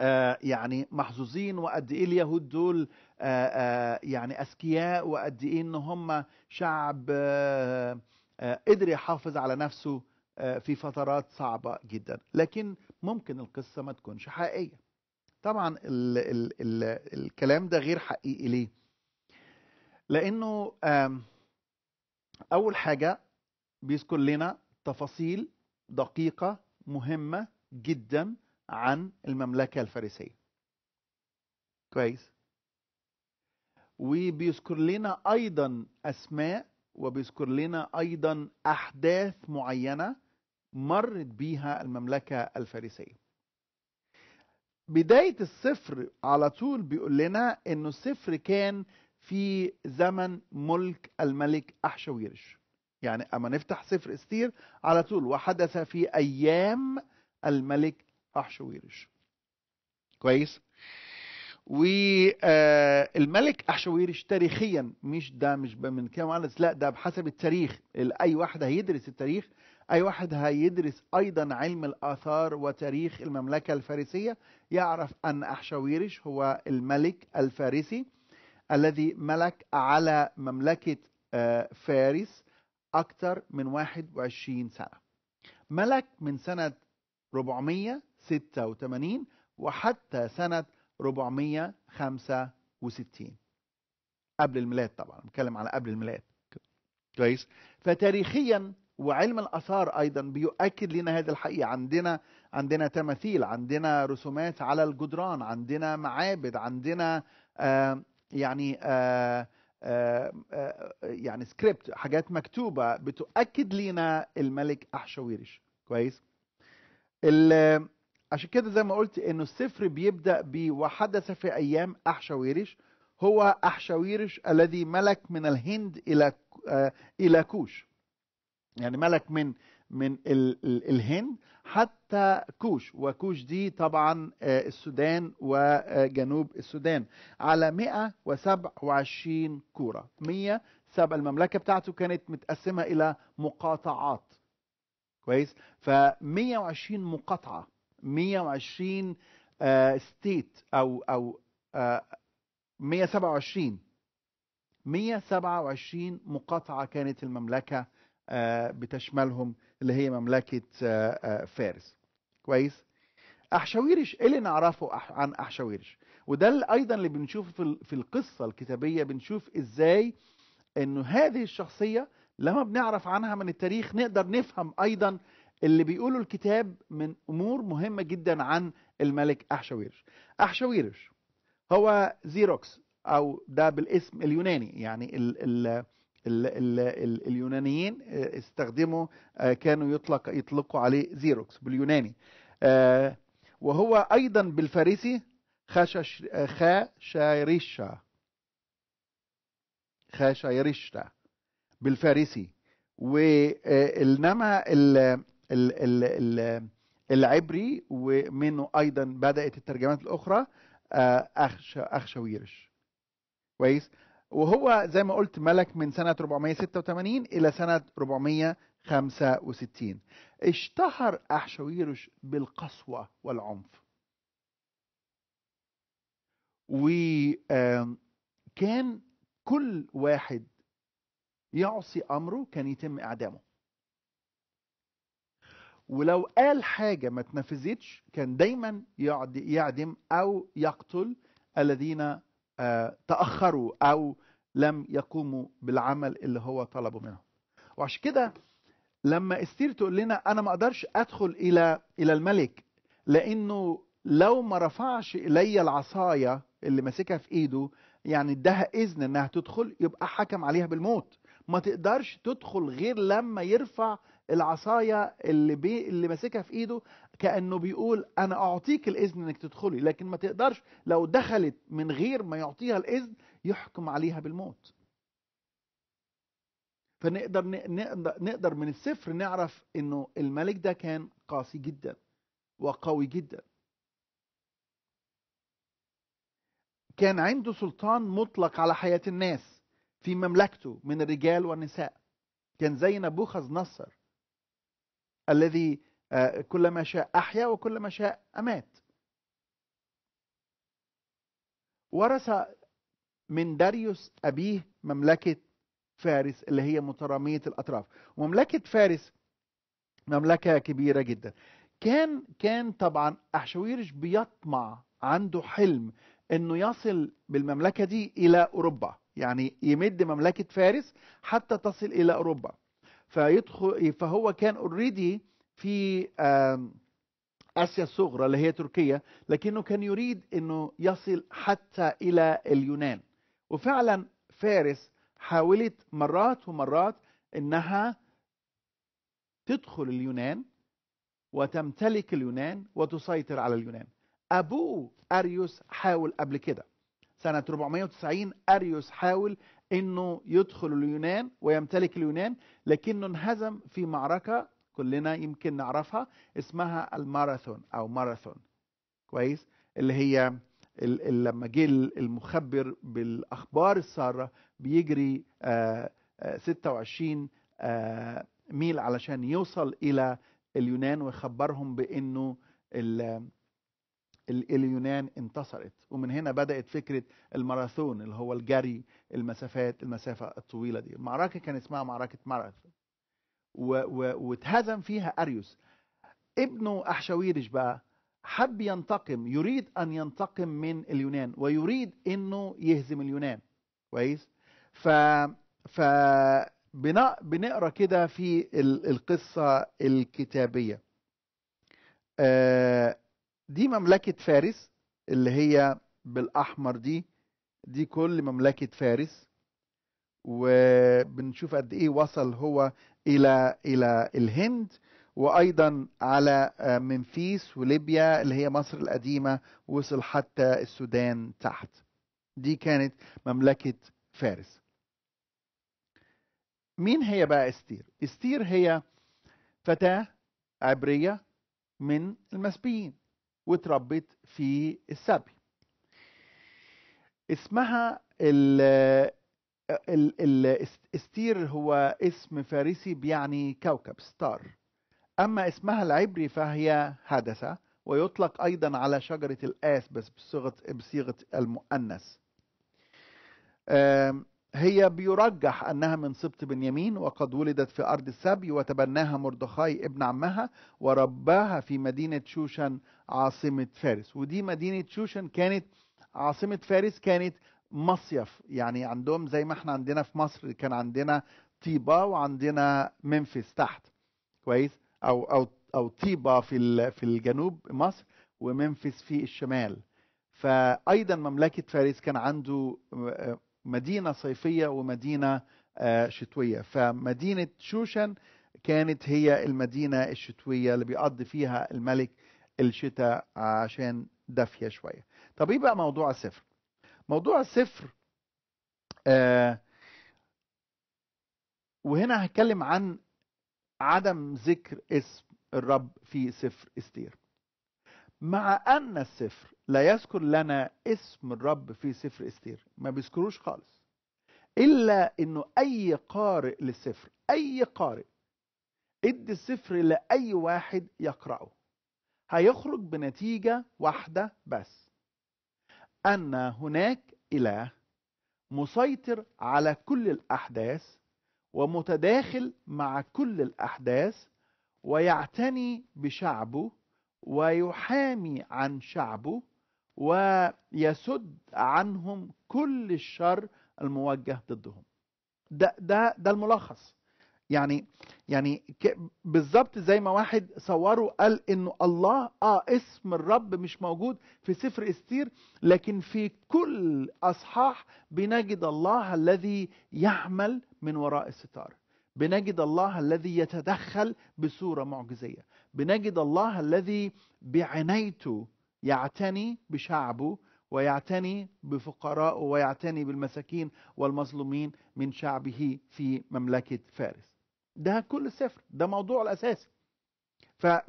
آه يعني محظوظين وقد ايه اليهود دول آه آه يعني اذكياء وقد ايه ان هم شعب آه، آه، قدر يحافظ على نفسه آه، في فترات صعبه جدا لكن ممكن القصه ما تكونش حقيقيه طبعا الـ الـ الـ الكلام ده غير حقيقي ليه لانه اول حاجه بيذكر لنا تفاصيل دقيقه مهمه جدا عن المملكه الفارسيه كويس وبيذكر لنا ايضا اسماء وبيذكر لنا ايضا احداث معينه مرت بيها المملكه الفارسيه بداية الصفر على طول بيقول لنا انه الصفر كان في زمن ملك الملك أحشويرش يعني أما نفتح سفر استير على طول وحدث في أيام الملك أحشويرش كويس والملك آه، أحشويرش تاريخيا مش ده مش من كام لا ده بحسب التاريخ أي واحد هيدرس التاريخ أي واحد هيدرس أيضا علم الآثار وتاريخ المملكة الفارسية يعرف أن أحشاويرش هو الملك الفارسي الذي ملك على مملكة آه، فارس أكثر من 21 سنة ملك من سنة 486 وحتى سنة 465 قبل الميلاد طبعا نتكلم على قبل الميلاد كويس فتاريخيا وعلم الآثار أيضا بيؤكد لنا هذه الحقيقة عندنا عندنا تماثيل عندنا رسومات على الجدران عندنا معابد عندنا آه، يعني آه، آه، يعني سكريبت حاجات مكتوبة بتؤكد لنا الملك أحشاويرش كويس عشان كده زي ما قلت انه السفر بيبدأ ب وحدث في أيام أحشاويرش هو أحشاويرش الذي ملك من الهند إلى إلى كوش يعني ملك من من الهند حتى كوش وكوش دي طبعا آه، السودان وجنوب السودان على 127 كورة 107 المملكة بتاعته كانت متقسمة إلى مقاطعات كويس ف 120 مقاطعة 120 ستيت آه، أو أو 127 آه، 127 مقاطعة كانت المملكة آه، بتشملهم اللي هي مملكة آه، آه، فارس كويس أحشاويرش إيه اللي نعرفه عن أحشاويرش وده اللي أيضا اللي بنشوفه في القصة الكتابية بنشوف إزاي إنه هذه الشخصية لما بنعرف عنها من التاريخ نقدر نفهم أيضا اللي بيقوله الكتاب من أمور مهمة جدا عن الملك أحشاويرش أحشاويرش هو زيروكس أو ده بالاسم اليوناني يعني ال ال الـ الـ الـ اليونانيين آه، استخدموا آه، كانوا يطلق يطلقوا عليه زيروكس باليوناني آه، وهو أيضا بالفارسي خشش خاشريشا خاشيرشتا بالفارسي وإنما العبري ومنه أيضا بدأت الترجمات الأخرى اخشاويرش كويس وهو زي ما قلت ملك من سنة 486 إلى سنة 465 اشتهر أحشويروش بالقسوة والعنف وكان كل واحد يعصي أمره كان يتم إعدامه ولو قال حاجة ما تنفذتش كان دايما يعدم أو يقتل الذين آه، تأخروا أو لم يقوموا بالعمل اللي هو طلبه منهم وعشان كده لما استير تقول لنا أنا ما أقدرش أدخل إلى إلى الملك لأنه لو ما رفعش إلي العصاية اللي ماسكها في إيده يعني ادها إذن إنها تدخل يبقى حكم عليها بالموت ما تقدرش تدخل غير لما يرفع العصاية اللي بي اللي ماسكها في ايده كأنه بيقول أنا أعطيك الإذن إنك تدخلي لكن ما تقدرش لو دخلت من غير ما يعطيها الإذن يحكم عليها بالموت فنقدر نقدر من الصفر نعرف إنه الملك ده كان قاسي جدا وقوي جدا كان عنده سلطان مطلق على حياة الناس في مملكته من الرجال والنساء كان زي نبوخذ نصر الذي آه، كلما شاء أحيا وكلما شاء أمات ورث من داريوس أبيه مملكة فارس اللي هي مترامية الأطراف ومملكة فارس مملكة كبيرة جدا كان كان طبعا أحشويرش بيطمع عنده حلم انه يصل بالمملكه دي الى اوروبا يعني يمد مملكه فارس حتى تصل الى اوروبا فيدخل فهو كان اوريدي في آسيا الصغرى اللي هي تركيا لكنه كان يريد أنه يصل حتى إلى اليونان وفعلا فارس حاولت مرات ومرات أنها تدخل اليونان وتمتلك اليونان وتسيطر على اليونان أبوه أريوس حاول قبل كده سنة 490 أريوس حاول أنه يدخل اليونان ويمتلك اليونان لكنه انهزم في معركة كلنا يمكن نعرفها اسمها الماراثون او ماراثون كويس اللي هي لما جه المخبر بالاخبار الساره بيجري 26 آه، آه، آه، ميل علشان يوصل الى اليونان ويخبرهم بانه اليونان انتصرت ومن هنا بدات فكره الماراثون اللي هو الجري المسافات المسافه الطويله دي المعركه كان اسمها معركه ماراثون واتهزم فيها أريوس ابنه أحشاويرش بقى حب ينتقم يريد أن ينتقم من اليونان ويريد أنه يهزم اليونان كويس ف ف بنقرا كده في القصة الكتابية آه، دي مملكة فارس اللي هي بالأحمر دي دي كل مملكة فارس وبنشوف قد ايه وصل هو الى الى الهند وايضا على آه، منفيس وليبيا اللي هي مصر القديمه وصل حتى السودان تحت دي كانت مملكه فارس مين هي بقى استير استير هي فتاه عبريه من المسبيين وتربت في السبي اسمها ال الاستير هو اسم فارسي بيعني كوكب ستار أما اسمها العبري فهي هدسة ويطلق أيضا على شجرة الآس بس بصيغة, بصيغة المؤنث هي بيرجح أنها من سبط بنيامين وقد ولدت في أرض السبي وتبناها مردخاي ابن عمها ورباها في مدينة شوشن عاصمة فارس ودي مدينة شوشن كانت عاصمة فارس كانت مصيف يعني عندهم زي ما احنا عندنا في مصر كان عندنا طيبة وعندنا منفس تحت كويس او او او طيبة في في الجنوب مصر ومنفس في الشمال فايضا مملكة فارس كان عنده آه، مدينة صيفية ومدينة آه، شتوية فمدينة شوشن كانت هي المدينة الشتوية اللي بيقضي فيها الملك الشتاء عشان دافية شوية طب ايه بقى موضوع السفر موضوع السفر آه وهنا هتكلم عن عدم ذكر اسم الرب في سفر استير مع ان السفر لا يذكر لنا اسم الرب في سفر استير ما بيذكروش خالص الا انه اي قارئ للسفر اي قارئ ادي السفر لاي واحد يقراه هيخرج بنتيجه واحده بس أن هناك إله مسيطر على كل الأحداث ومتداخل مع كل الأحداث ويعتني بشعبه ويحامي عن شعبه ويسد عنهم كل الشر الموجه ضدهم ده ده ده الملخص يعني يعني بالظبط زي ما واحد صوره قال انه الله اه اسم الرب مش موجود في سفر استير لكن في كل اصحاح بنجد الله الذي يعمل من وراء الستار بنجد الله الذي يتدخل بصوره معجزيه بنجد الله الذي بعنايته يعتني بشعبه ويعتني بفقرائه ويعتني بالمساكين والمظلومين من شعبه في مملكه فارس ده كل السفر ده موضوع الاساسي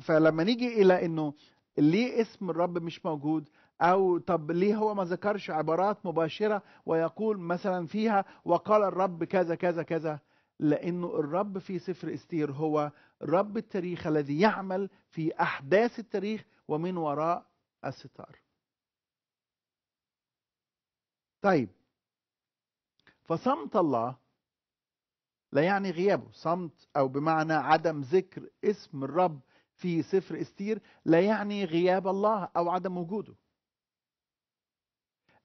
فلما نيجي الى انه ليه اسم الرب مش موجود او طب ليه هو ما ذكرش عبارات مباشره ويقول مثلا فيها وقال الرب كذا كذا كذا لانه الرب في سفر استير هو رب التاريخ الذي يعمل في احداث التاريخ ومن وراء الستار طيب فصمت الله لا يعني غيابه صمت أو بمعنى عدم ذكر اسم الرب في سفر استير لا يعني غياب الله أو عدم وجوده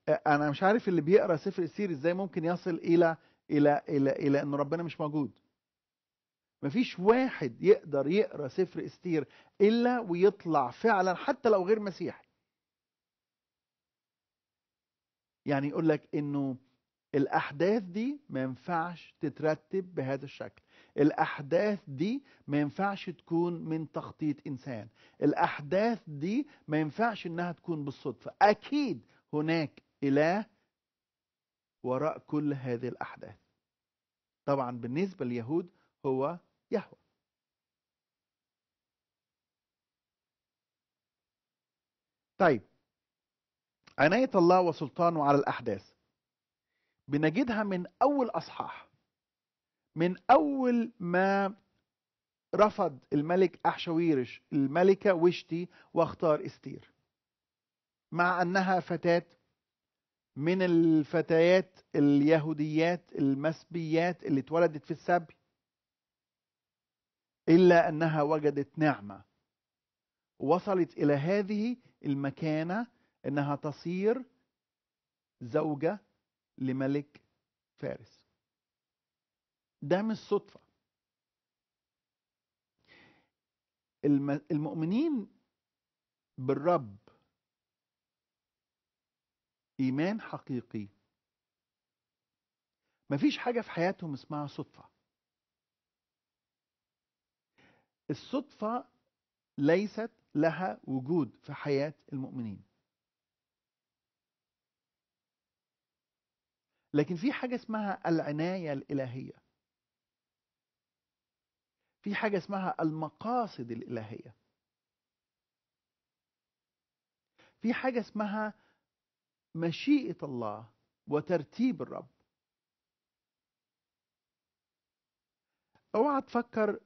أنا مش عارف اللي بيقرأ سفر استير إزاي ممكن يصل إلى إلى إلى إلى إن ربنا مش موجود مفيش واحد يقدر يقرا سفر استير الا ويطلع فعلا حتى لو غير مسيحي يعني يقول لك انه الأحداث دي ما ينفعش تترتب بهذا الشكل الأحداث دي ما ينفعش تكون من تخطيط إنسان الأحداث دي ما ينفعش إنها تكون بالصدفة أكيد هناك إله وراء كل هذه الأحداث طبعا بالنسبة لليهود هو يهوه طيب عناية الله وسلطانه على الأحداث بنجدها من أول أصحاح من أول ما رفض الملك أحشويرش الملكة وشتي واختار استير مع أنها فتاة من الفتيات اليهوديات المسبيات اللي اتولدت في السبي إلا أنها وجدت نعمة وصلت إلى هذه المكانة أنها تصير زوجة لملك فارس ده مش صدفة المؤمنين بالرب إيمان حقيقي مفيش حاجة في حياتهم اسمها صدفة الصدفة ليست لها وجود في حياة المؤمنين لكن في حاجة اسمها العناية الإلهية في حاجة اسمها المقاصد الإلهية في حاجة اسمها مشيئة الله وترتيب الرب اوعى تفكر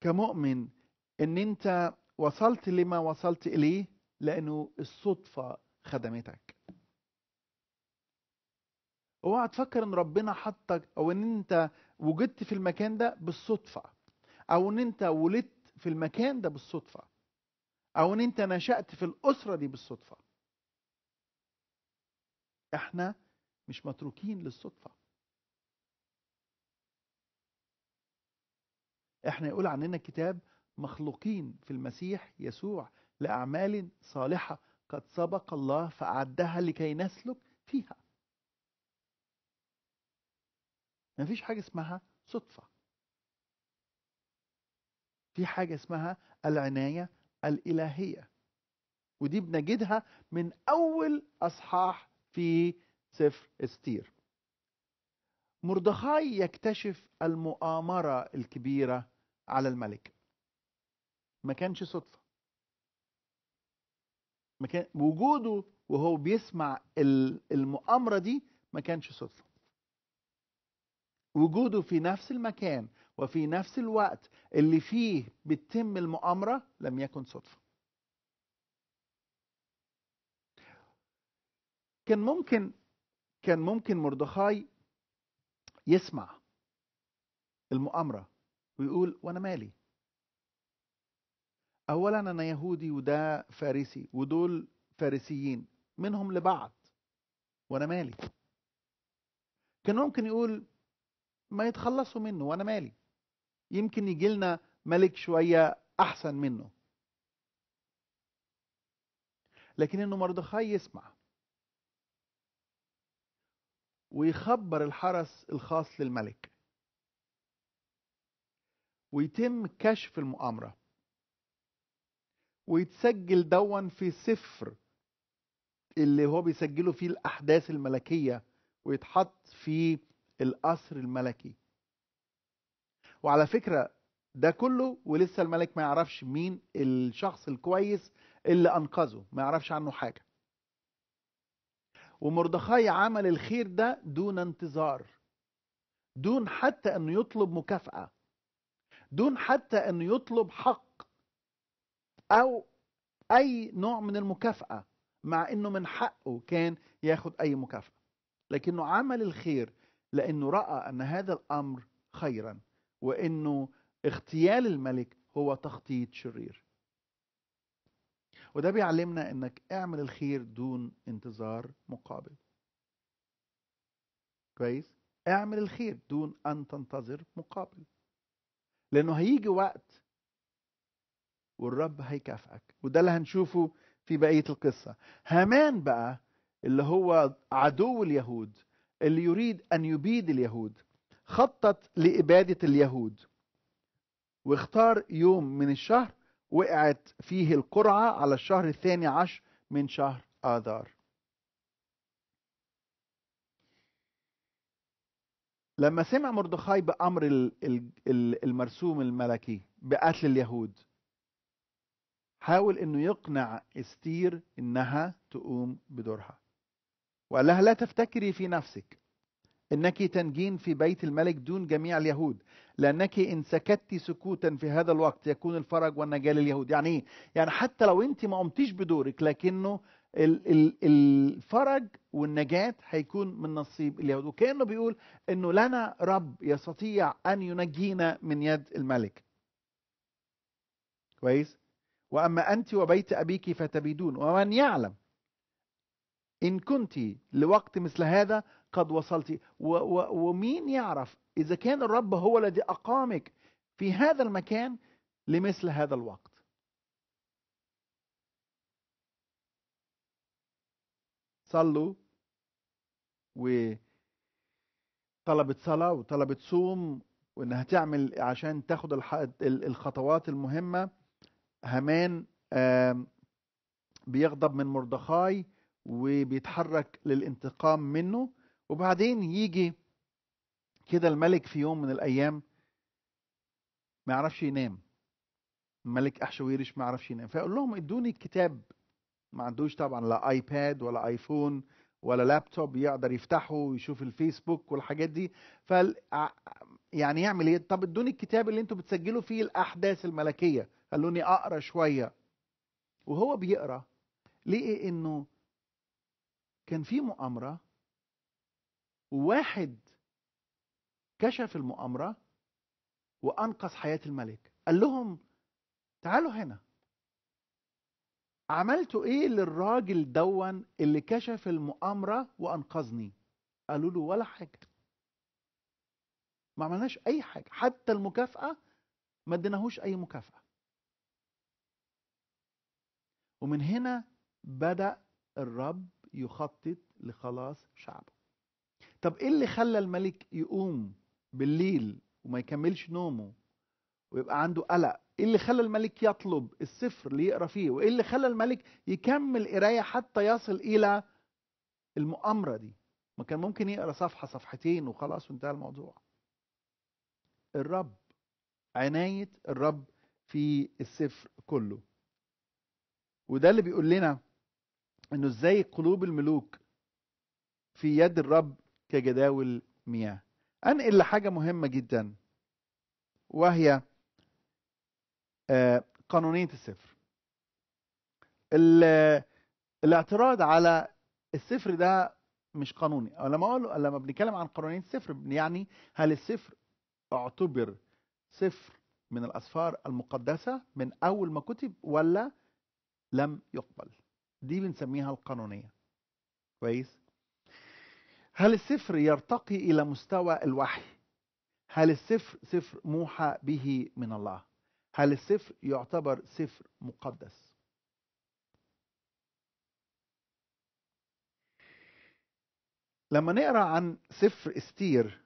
كمؤمن ان انت وصلت لما وصلت اليه لانه الصدفة خدمتك اوعى تفكر ان ربنا حطك او ان انت وجدت في المكان ده بالصدفه او ان انت ولدت في المكان ده بالصدفه او ان انت نشات في الاسره دي بالصدفه احنا مش متروكين للصدفه احنا يقول عننا الكتاب مخلوقين في المسيح يسوع لاعمال صالحه قد سبق الله فاعدها لكي نسلك فيها مفيش حاجة اسمها صدفة في حاجة اسمها العناية الإلهية ودي بنجدها من أول أصحاح في سفر استير مردخاي يكتشف المؤامرة الكبيرة على الملك ما كانش صدفة ما كان وجوده وهو بيسمع المؤامرة دي ما كانش صدفة وجوده في نفس المكان وفي نفس الوقت اللي فيه بتتم المؤامرة لم يكن صدفة كان ممكن كان ممكن مردخاي يسمع المؤامرة ويقول وأنا مالي أولا أنا يهودي وده فارسي ودول فارسيين منهم لبعض وأنا مالي كان ممكن يقول ما يتخلصوا منه وانا مالي يمكن يجي لنا ملك شويه احسن منه لكن انه مردخاي يسمع ويخبر الحرس الخاص للملك ويتم كشف المؤامرة ويتسجل دون في سفر اللي هو بيسجله فيه الأحداث الملكية ويتحط في القصر الملكي وعلى فكرة ده كله ولسه الملك ما يعرفش مين الشخص الكويس اللي أنقذه ما يعرفش عنه حاجة ومردخاي عمل الخير ده دون انتظار دون حتى أنه يطلب مكافأة دون حتى أنه يطلب حق أو أي نوع من المكافأة مع أنه من حقه كان ياخد أي مكافأة لكنه عمل الخير لأنه رأى أن هذا الأمر خيرا وأنه اغتيال الملك هو تخطيط شرير وده بيعلمنا أنك اعمل الخير دون انتظار مقابل كويس اعمل الخير دون أن تنتظر مقابل لأنه هيجي وقت والرب هيكافئك وده اللي هنشوفه في بقية القصة هامان بقى اللي هو عدو اليهود اللي يريد أن يبيد اليهود خطط لإبادة اليهود واختار يوم من الشهر وقعت فيه القرعة على الشهر الثاني عشر من شهر آذار لما سمع مردخاي بأمر المرسوم الملكي بقتل اليهود حاول انه يقنع استير انها تقوم بدورها وقال لها لا تفتكري في نفسك انك تنجين في بيت الملك دون جميع اليهود لانك ان سكت سكوتا في هذا الوقت يكون الفرج والنجاه لليهود يعني ايه يعني حتى لو انت ما قمتيش بدورك لكنه الفرج والنجاة هيكون من نصيب اليهود وكأنه بيقول أنه لنا رب يستطيع أن ينجينا من يد الملك كويس وأما أنت وبيت أبيك فتبيدون ومن يعلم إن كنت لوقت مثل هذا قد وصلت و ومين يعرف إذا كان الرب هو الذي أقامك في هذا المكان لمثل هذا الوقت صلوا وطلبت صلاة وطلبت صوم وإنها تعمل عشان تاخد الخطوات المهمة همان بيغضب من مردخاي وبيتحرك للانتقام منه وبعدين يجي كده الملك في يوم من الأيام ما يعرفش ينام الملك أحشويرش ما يعرفش ينام فيقول لهم ادوني الكتاب ما عندوش طبعا لا ايباد ولا ايفون ولا لابتوب يقدر يفتحه ويشوف الفيسبوك والحاجات دي ف يعني يعمل ايه طب ادوني الكتاب اللي انتوا بتسجلوا فيه الاحداث الملكيه خلوني اقرا شويه وهو بيقرا ليه انه كان في مؤامرة وواحد كشف المؤامرة وأنقذ حياة الملك قال لهم تعالوا هنا عملتوا ايه للراجل دون اللي كشف المؤامرة وانقذني قالوا له ولا حاجة ما عملناش اي حاجة حتى المكافأة ما اديناهوش اي مكافأة ومن هنا بدأ الرب يخطط لخلاص شعبه طب ايه اللي خلى الملك يقوم بالليل وما يكملش نومه ويبقى عنده قلق ايه اللي خلى الملك يطلب السفر ليقرا فيه وايه اللي خلى الملك يكمل قرايه حتى يصل الى المؤامره دي ما كان ممكن يقرا صفحه صفحتين وخلاص وانتهى الموضوع الرب عنايه الرب في السفر كله وده اللي بيقول لنا انه ازاي قلوب الملوك في يد الرب كجداول مياه انقل لحاجه مهمه جدا وهي آه، قانونيه السفر الاعتراض على السفر ده مش قانوني أو لما اقول لما بنتكلم عن قانونيه السفر يعني هل السفر اعتبر سفر من الاسفار المقدسه من اول ما كتب ولا لم يقبل دي بنسميها القانونية كويس هل السفر يرتقي إلى مستوى الوحي هل السفر سفر موحى به من الله هل السفر يعتبر سفر مقدس لما نقرا عن سفر استير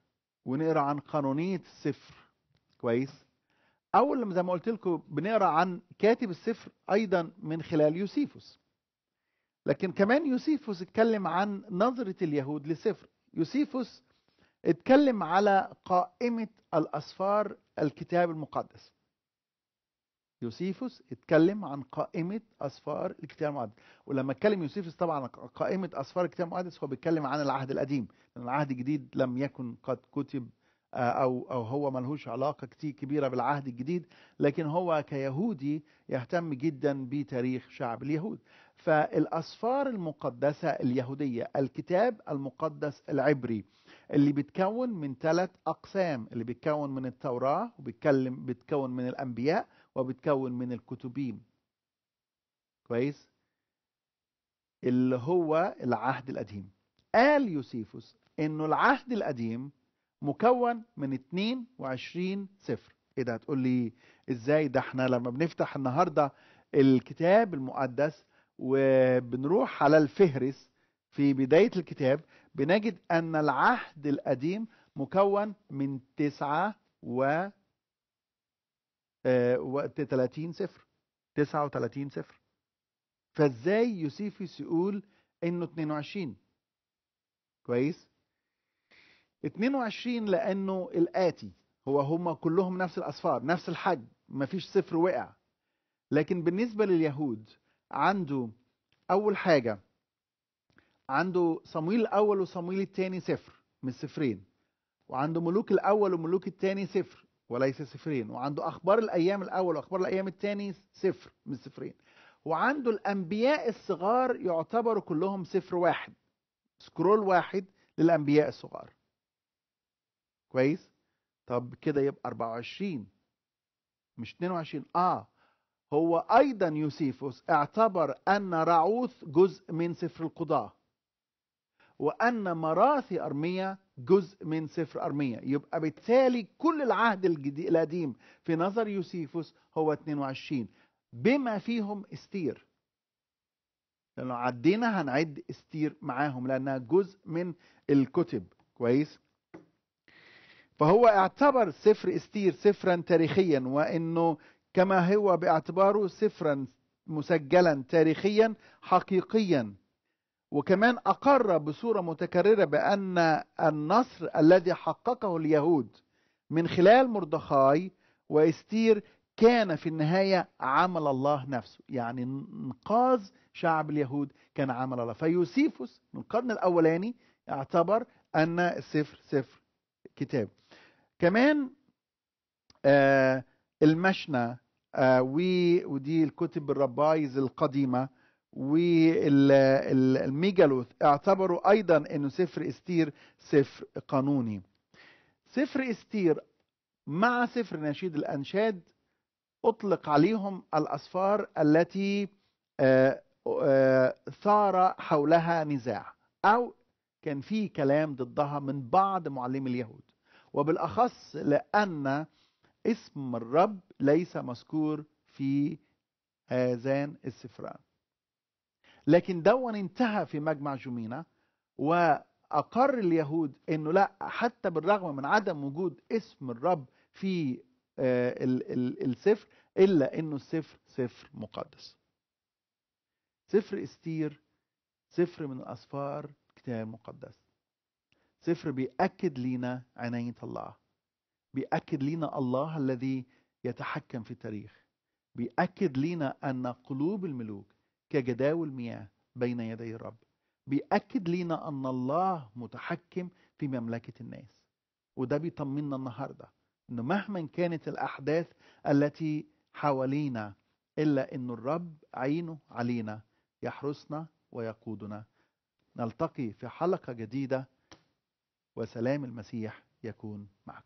ونقرا عن قانونيه السفر كويس اول زي ما قلت لكم بنقرا عن كاتب السفر ايضا من خلال يوسيفوس لكن كمان يوسيفوس اتكلم عن نظرة اليهود لسفر يوسيفوس اتكلم على قائمة الأسفار الكتاب المقدس يوسيفوس اتكلم عن قائمة أسفار الكتاب المقدس ولما اتكلم يوسيفوس طبعا قائمة أسفار الكتاب المقدس هو بيتكلم عن العهد القديم لأن العهد الجديد لم يكن قد كتب آه، أو, أو هو ملهوش علاقة كتير كبيرة بالعهد الجديد لكن هو كيهودي يهتم جدا بتاريخ شعب اليهود فالأسفار المقدسة اليهودية الكتاب المقدس العبري اللي بيتكون من ثلاث أقسام اللي بيتكون من التوراة وبيتكلم بيتكون من الأنبياء وبيتكون من الكتبين كويس اللي هو العهد القديم قال يوسيفوس انه العهد القديم مكون من 22 صفر ايه ده هتقول لي ازاي ده احنا لما بنفتح النهارده الكتاب المقدس وبنروح على الفهرس في بداية الكتاب بنجد أن العهد القديم مكون من تسعة و 30 آه، صفر 39 صفر فازاي يوسيفيوس يقول انه 22 كويس 22 لأنه الآتي هو هم كلهم نفس الأصفار نفس الحجم مفيش صفر وقع لكن بالنسبة لليهود عنده أول حاجة عنده صمويل الأول وصمويل الثاني صفر من صفرين وعنده ملوك الأول وملوك الثاني صفر وليس صفرين وعنده أخبار الأيام الأول وأخبار الأيام الثاني صفر من صفرين وعنده الأنبياء الصغار يعتبروا كلهم صفر واحد سكرول واحد للأنبياء الصغار كويس طب كده يبقى 24 مش 22 اه هو ايضا يوسيفوس اعتبر ان رعوث جزء من سفر القضاه وان مراثي ارميا جزء من سفر ارميا يبقى بالتالي كل العهد القديم في نظر يوسيفوس هو 22 بما فيهم استير لانه عدينا هنعد استير معاهم لانها جزء من الكتب كويس فهو اعتبر سفر استير سفرا تاريخيا وانه كما هو باعتباره سفرا مسجلا تاريخيا حقيقيا وكمان اقر بصوره متكرره بان النصر الذي حققه اليهود من خلال مردخاي واستير كان في النهايه عمل الله نفسه يعني انقاذ شعب اليهود كان عمل الله فيوسيفوس من القرن الاولاني اعتبر ان السفر سفر كتاب كمان آه, آه، ودي الكتب الربايز القديمة والميجالوث اعتبروا أيضا أنه سفر استير سفر قانوني سفر استير مع سفر نشيد الأنشاد أطلق عليهم الأسفار التي آه، آه، ثار حولها نزاع أو كان في كلام ضدها من بعض معلمي اليهود وبالأخص لأن اسم الرب ليس مذكور في هذان السفران لكن دون انتهى في مجمع جمينا وأقر اليهود أنه لا حتى بالرغم من عدم وجود اسم الرب في آه، السفر إلا أنه السفر سفر مقدس سفر استير سفر من الأسفار كتاب مقدس صفر بيأكد لينا عناية الله بيأكد لينا الله الذي يتحكم في التاريخ بيأكد لينا أن قلوب الملوك كجداول مياه بين يدي الرب بيأكد لينا أن الله متحكم في مملكة الناس وده بيطمنا النهاردة أنه مهما كانت الأحداث التي حوالينا إلا أن الرب عينه علينا يحرسنا ويقودنا نلتقي في حلقة جديدة وسلام المسيح يكون معكم